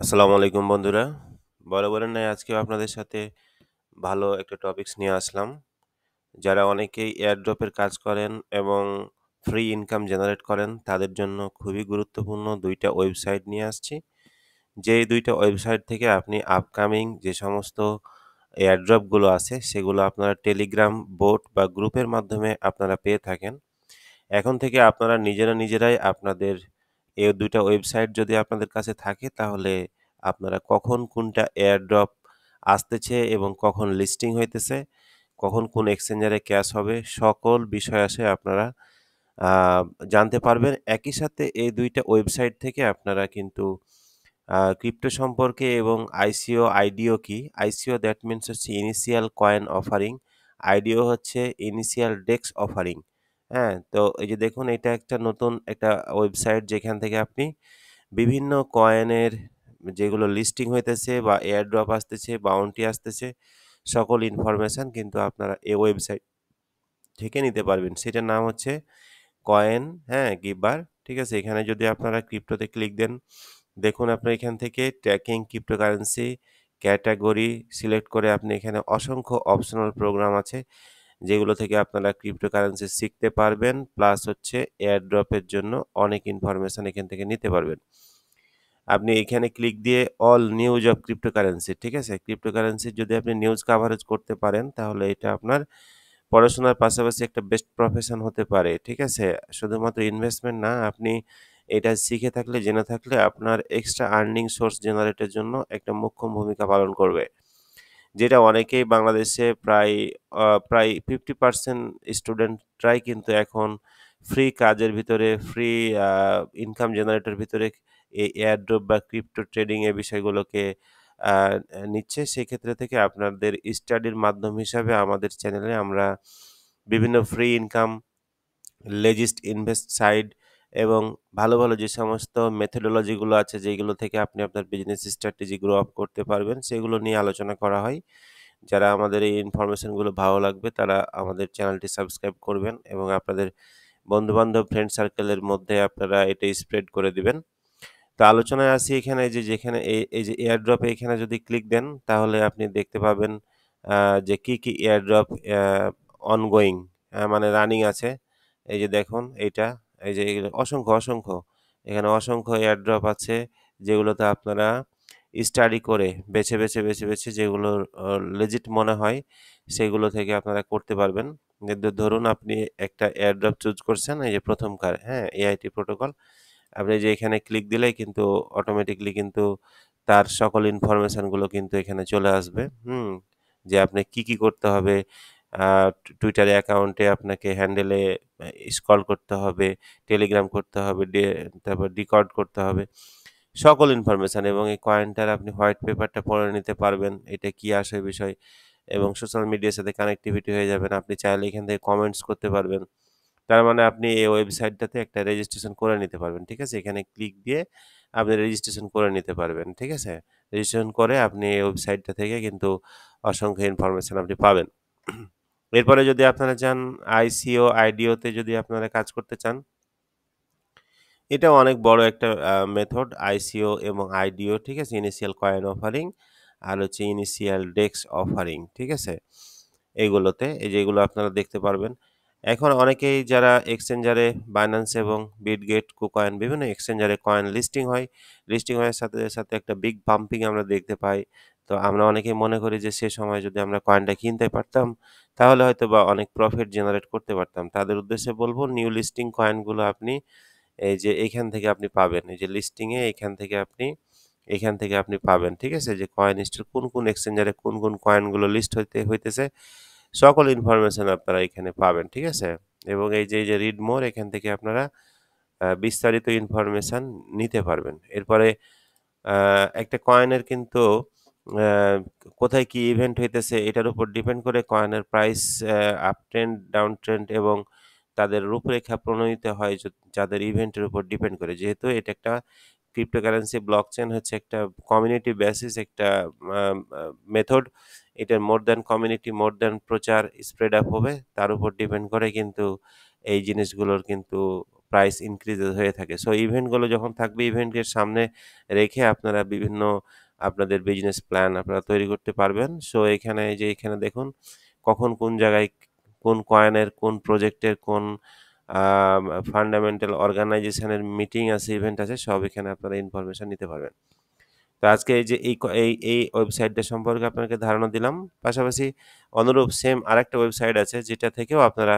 আসসালামু আলাইকুম বন্ধুরা বরাবরের নাই আজকেও আপনাদের সাথে ভালো একটা টপিকস নিয়ে আসলাম যারা অনেকেই এয়ারড্রপের কাজ করেন এবং ফ্রি ইনকাম জেনারেট করেন তাদের জন্য খুবই গুরুত্বপূর্ণ দুইটা ওয়েবসাইট নিয়ে আসছি যে দুইটা ওয়েবসাইট থেকে আপনি আপকামিং যে সমস্ত এয়ারড্রপগুলো আছে সেগুলো আপনারা টেলিগ্রাম বোট বা গ্রুপের মাধ্যমে আপনারা পেয়ে থাকেন এখন থেকে আপনারা নিজেরা নিজেরাই আপনাদের এই দুইটা ওয়েবসাইট যদি আপনাদের কাছে থাকে তাহলে আপনারা কখন কোনটা এয়ারড্রপ আসতেছে এবং কখন লিস্টিং হইতেছে কখন কোন এক্সচেঞ্জারে ক্যাশ হবে সকল বিষয় আসে আপনারা জানতে পারবেন একই সাথে এই দুইটা ওয়েবসাইট থেকে আপনারা কিন্তু ক্রিপ্টো সম্পর্কে এবং আইসিও আইডিও কি আইসিও দ্যাট মিনস হচ্ছে ইনিশিয়াল কয়েন অফারিং আইডিও হচ্ছে ইনিশিয়াল ডেক্স অফারিং হ্যাঁ তো এই যে দেখুন এটা একটা নতুন একটা ওয়েবসাইট যেখান থেকে আপনি বিভিন্ন কয়েনের যেগুলো লিস্টিং হইতেছে বা এয়ারড্রপ আসতেছে বাউন্টি আসতেছে সকল ইনফরমেশান কিন্তু আপনারা এই ওয়েবসাইট থেকে নিতে পারবেন সেটার নাম হচ্ছে কয়েন হ্যাঁ গিবার ঠিক আছে এখানে যদি আপনারা ক্রিপ্টোতে ক্লিক দেন দেখুন আপনার এখান থেকে ট্র্যাকিং ক্রিপ্টোকারেন্সি ক্যাটাগরি সিলেক্ট করে আপনি এখানে অসংখ্য অপশনাল প্রোগ্রাম আছে যেগুলো থেকে আপনারা ক্রিপ্টোকারেন্সি শিখতে পারবেন প্লাস হচ্ছে এয়ারড্রপের জন্য অনেক ইনফরমেশান এখান থেকে নিতে পারবেন আপনি এখানে ক্লিক দিয়ে অল নিউজ অফ ক্রিপ্টোকারেন্সি ঠিক আছে ক্রিপ্টোকারেন্সির যদি আপনি নিউজ কাভারেজ করতে পারেন তাহলে এটা আপনার পড়াশোনার পাশাপাশি একটা বেস্ট প্রফেশন হতে পারে ঠিক আছে শুধুমাত্র ইনভেস্টমেন্ট না আপনি এটা শিখে থাকলে জেনে থাকলে আপনার এক্সট্রা আর্নিং সোর্স জেনারেটের জন্য একটা মুখ্য ভূমিকা পালন করবে যেটা অনেকেই বাংলাদেশে প্রায় প্রায় ফিফটি পার্সেন্ট স্টুডেন্টরাই কিন্তু এখন ফ্রি কাজের ভিতরে ফ্রি ইনকাম জেনারেটর ভিতরে এই এয়ারড্রপ বা ক্রিপ্টো ট্রেডিং এ বিষয়গুলোকে নিচ্ছে সেক্ষেত্রে থেকে আপনাদের স্টাডির মাধ্যম হিসাবে আমাদের চ্যানেলে আমরা বিভিন্ন ফ্রি ইনকাম লেজিস্ট ইনভেস্ট সাইড এবং ভালো ভালো যে সমস্ত মেথোডোলজিগুলো আছে যেগুলো থেকে আপনি আপনার বিজনেস স্ট্র্যাটেজি গ্রো আপ করতে পারবেন সেগুলো নিয়ে আলোচনা করা হয় যারা আমাদের এই ইনফরমেশনগুলো ভালো লাগবে তারা আমাদের চ্যানেলটি সাবস্ক্রাইব করবেন এবং আপনাদের বন্ধুবান্ধব ফ্রেন্ড সার্কেলের মধ্যে আপনারা এটা স্প্রেড করে দিবেন তো আলোচনায় আসি এখানে যে যেখানে এই যে এয়ারড্রপে এখানে যদি ক্লিক দেন তাহলে আপনি দেখতে পাবেন যে কি কি এয়ারড্রপ অনগোয়িং মানে রানিং আছে এই যে দেখুন এইটা এই যে অসংখ্য অসংখ্য এখানে অসংখ্য এয়ারড্রপ আছে যেগুলোতে আপনারা স্টাডি করে বেছে বেছে বেছে বেছে যেগুলো লেজিট মনে হয় সেগুলো থেকে আপনারা করতে পারবেন ধরুন আপনি একটা এয়ারড্রপ চুজ করছেন এই যে প্রথম কার হ্যাঁ এআইটি প্রোটোকল আপনি যে এখানে ক্লিক দিলেই কিন্তু অটোমেটিকলি কিন্তু তার সকল ইনফরমেশানগুলো কিন্তু এখানে চলে আসবে হুম যে আপনি কি কি করতে হবে টুইটারে অ্যাকাউন্টে আপনাকে হ্যান্ডেলে স্কল করতে হবে টেলিগ্রাম করতে হবে তারপর ডিকর্ড করতে হবে সকল ইনফরমেশান এবং এই কয়েনটার আপনি হোয়াইট পেপারটা পড়ে নিতে পারবেন এটা কি আসে বিষয় এবং সোশ্যাল মিডিয়ার সাথে কানেক্টিভিটি হয়ে যাবেন আপনি চাইলে এখান থেকে কমেন্টস করতে পারবেন তার মানে আপনি এই ওয়েবসাইটটাতে একটা রেজিস্ট্রেশন করে নিতে পারবেন ঠিক আছে এখানে ক্লিক দিয়ে আপনি রেজিস্ট্রেশন করে নিতে পারবেন ঠিক আছে রেজিস্ট্রেশন করে আপনি এই ওয়েবসাইটটা থেকে কিন্তু অসংখ্য ইনফরমেশান আপনি পাবেন এরপরে যদি আপনারা চান আইসিও আইডিওতে যদি আপনারা কাজ করতে চান এটা অনেক বড় একটা মেথড আইসিও এবং আইডিও ঠিক আছে ইনিশিয়াল কয়েন অফারিং আর হচ্ছে ইনিশিয়াল ডেক্স অফারিং ঠিক আছে এগুলোতে এই যেগুলো আপনারা দেখতে পারবেন এখন অনেকেই যারা এক্সচেঞ্জারে বাইন্যান্স এবং বিটগেট কুকয়েন বিভিন্ন এক্সচেঞ্জারে কয়েন লিস্টিং হয় লিস্টিং হওয়ার সাথে সাথে একটা বিগ পাম্পিং আমরা দেখতে পাই তো আমরা অনেকে মনে করি যে সে সময় যদি আমরা কয়েনটা কিনতে পারতাম তাহলে হয়তো বা অনেক প্রফিট জেনারেট করতে পারতাম তাদের উদ্দেশ্যে বলবো নিউ লিস্টিং কয়েনগুলো আপনি এই যে এখান থেকে আপনি পাবেন এই যে লিস্টিংয়ে এখান থেকে আপনি এখান থেকে আপনি পাবেন ঠিক আছে যে কয়েন স্টোর কোন কোন এক্সচেঞ্জারে কোন কোন কয়েনগুলো লিস্ট হইতে হইতেছে সকল ইনফরমেশন আপনারা এখানে পাবেন ঠিক আছে এবং এই যে এই যে রিড মোর এখান থেকে আপনারা বিস্তারিত ইনফরমেশান নিতে পারবেন এরপরে একটা কয়েনের কিন্তু কোথায় কি ইভেন্ট হইতেছে এটার উপর ডিপেন্ড করে কয়েনের price up trend down trend এবং তাদের রূপরেখা প্রণয়িত হয় যাদের ইভেন্টের উপর ডিপেন্ড করে যেহেতু এটা একটা ক্রিপ্টোকারেন্সি ব্লক চেন হচ্ছে একটা কমিউনিটি বেসিস একটা মেথড এটার more than community more than প্রচার স্প্রেড আপ হবে তার উপর ডিপেন্ড করে কিন্তু এই জিনিসগুলোর কিন্তু প্রাইস ইনক্রিজেস হয়ে থাকে সো ইভেন্টগুলো যখন থাকবে ইভেন্টের সামনে রেখে আপনারা বিভিন্ন আপনাদের বিজনেস প্ল্যান আপনারা তৈরি করতে পারবেন সো এখানে যে এখানে দেখুন কখন কোন জায়গায় কোন কয়েনের কোন প্রজেক্টের কোন ফান্ডামেন্টাল অর্গানাইজেশনের মিটিং আছে ইভেন্ট আছে সব এখানে আপনারা ইনফরমেশান নিতে পারবেন তো আজকে এই যে এই এই ওয়েবসাইটটা সম্পর্কে আপনাকে ধারণা দিলাম পাশাপাশি অনুরূপ সেম আরেকটা ওয়েবসাইট আছে যেটা থেকেও আপনারা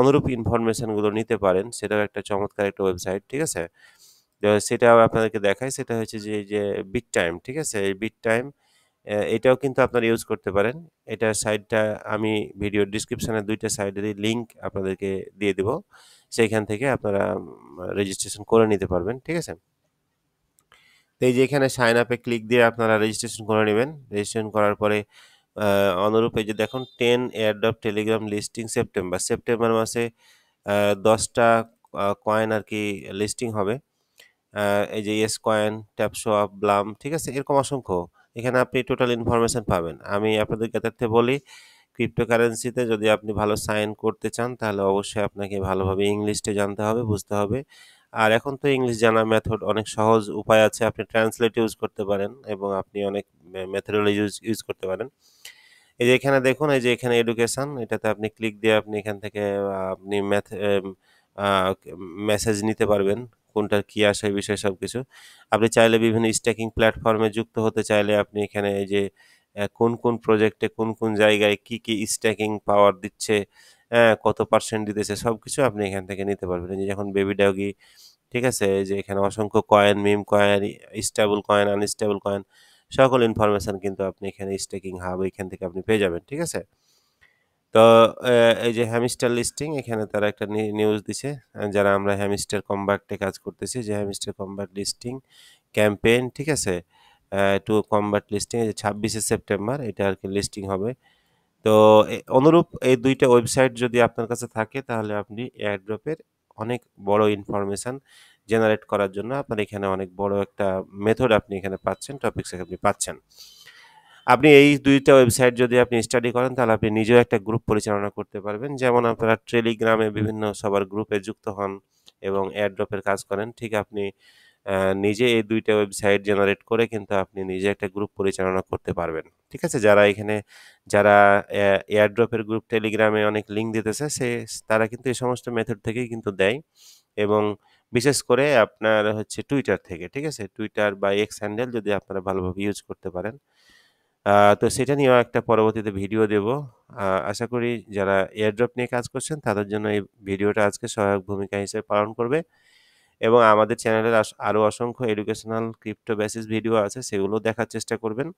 অনুরূপ ইনফরমেশানগুলো নিতে পারেন সেটাও একটা চমৎকার একটা ওয়েবসাইট ঠিক আছে সেটা আপনাদেরকে দেখায় সেটা হচ্ছে যে যে বিট টাইম ঠিক আছে এই বিট টাইম এটাও কিন্তু আপনারা ইউজ করতে পারেন এটার সাইডটা আমি ভিডিও ডিসক্রিপশানের দুইটা সাইডের লিঙ্ক আপনাদেরকে দিয়ে দেব সেইখান থেকে আপনারা রেজিস্ট্রেশন করে নিতে পারবেন ঠিক আছে তো এই যে এখানে সাইন আপে ক্লিক দিয়ে আপনারা রেজিস্ট্রেশন করে নেবেন রেজিস্ট্রেশন করার পরে অনুরূপ এই যে দেখুন ten of Telegram listing September September মাসে দশটা কয়েন আর কি লিস্টিং হবে এই যে ইয়েস কয়েন ট্যাপসোয়াপ ব্লাম ঠিক আছে এরকম অসংখ্য এখানে আপনি টোটাল ইনফরমেশান পাবেন আমি আপনাদের ক্ষেত্রে বলি ক্রিপ্টোকারেন্সিতে যদি আপনি ভালো সাইন করতে চান তাহলে অবশ্যই আপনাকে ভালোভাবে ইংলিশটা জানতে হবে বুঝতে হবে আর এখন তো ইংলিশ জানার মেথড অনেক সহজ উপায় আছে আপনি ট্রান্সলেট ইউজ করতে পারেন এবং আপনি অনেক মেথডোলজি ইউজ ইউজ করতে পারেন এই যে এখানে দেখুন এই যে এখানে এডুকেশান এটাতে আপনি ক্লিক দিয়ে আপনি এখান থেকে আপনি ম্যাথ মেসেজ নিতে পারবেন কোনটার কী আসে বিষয়ে সব কিছু আপনি চাইলে বিভিন্ন স্ট্যাকিং প্ল্যাটফর্মে যুক্ত হতে চাইলে আপনি এখানে এই যে কোন কোন প্রজেক্টে কোন কোন জায়গায় কি কি স্ট্যাকিং পাওয়ার দিচ্ছে কত পার্সেন্ট দিতেছে সব কিছু আপনি এখান থেকে নিতে পারবেন যে এখন বেবি ডগি ঠিক আছে যে এখানে অসংখ্য coin meme coin stable coin unstable coin সকল ইনফরমেশান কিন্তু আপনি এখানে স্টেকিং হাব এখান থেকে আপনি পেয়ে যাবেন ঠিক আছে তো এই যে হ্যামিস্টার লিস্টিং এখানে তারা একটা নিউজ দিছে যারা আমরা হ্যামিস্টার কম্বাক্টে কাজ করতেছি যে হ্যামিস্টার কম্বাক্ট লিস্টিং ক্যাম্পেইন ঠিক আছে টু কম্বাক্ট লিস্টিং যে ছাব্বিশে সেপ্টেম্বর এটা আর কি লিস্টিং হবে তো অনুরূপ এই দুইটা ওয়েবসাইট যদি আপনার কাছে থাকে তাহলে আপনি এয়ারড্রপের অনেক বড় ইনফরমেশান জেনারেট করার জন্য আপনার এখানে অনেক বড় একটা মেথড আপনি এখানে পাচ্ছেন টপিক্স আপনি পাচ্ছেন আপনি এই দুইটা ওয়েবসাইট যদি আপনি স্টাডি করেন তাহলে আপনি নিজেও একটা গ্রুপ পরিচালনা করতে পারবেন যেমন আপনারা টেলিগ্রামে বিভিন্ন সবার গ্রুপে যুক্ত হন এবং এয়ারড্রপের কাজ করেন ঠিক আপনি নিজে এই দুইটা ওয়েবসাইট জেনারেট করে কিন্তু আপনি নিজে একটা গ্রুপ পরিচালনা করতে পারবেন ঠিক আছে যারা এখানে যারা এয়ারড্রপের গ্রুপ টেলিগ্রামে অনেক লিঙ্ক দিতেছে সে তারা কিন্তু এই সমস্ত মেথড থেকেই কিন্তু দেয় এবং বিশেষ করে আপনার হচ্ছে টুইটার থেকে ঠিক আছে টুইটার বা এক্স হ্যান্ডেল যদি আপনারা ভালোভাবে ইউজ করতে পারেন তো সেটা নিয়েও একটা পরবর্তীতে ভিডিও দেব আশা করি যারা এয়ারড্রপ নিয়ে কাজ করছেন তাদের জন্য এই ভিডিওটা আজকে সহায়ক ভূমিকা হিসেবে পালন করবে এবং আমাদের চ্যানেলের আরও অসংখ্য এডুকেশনাল ক্রিপ্টো বেসিস ভিডিও আছে সেগুলো দেখার চেষ্টা করবেন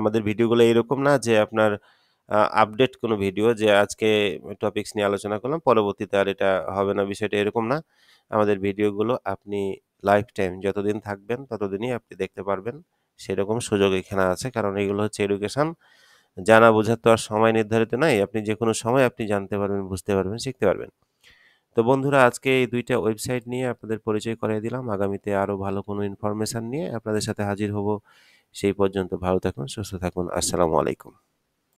আমাদের ভিডিওগুলো এরকম না যে আপনার আপডেট কোনো ভিডিও যে আজকে টপিক্স নিয়ে আলোচনা করলাম পরবর্তীতে আর এটা হবে না বিষয়টা এরকম না আমাদের ভিডিওগুলো আপনি লাইফ টাইম যতদিন থাকবেন ততদিনই আপনি দেখতে পারবেন সেরকম সুযোগ এখানে আছে কারণ এগুলো হচ্ছে এডুকেশান জানা বোঝার তো আর সময় নির্ধারিত নাই আপনি যে কোনো সময় আপনি জানতে পারবেন বুঝতে পারবেন শিখতে পারবেন তো বন্ধুরা আজকে এই দুইটা ওয়েবসাইট নিয়ে আপনাদের পরিচয় করাই দিলাম আগামীতে আরও ভালো কোনো ইনফরমেশান নিয়ে আপনাদের সাথে হাজির হব সেই পর্যন্ত ভালো থাকুন সুস্থ থাকুন আসসালামু আলাইকুম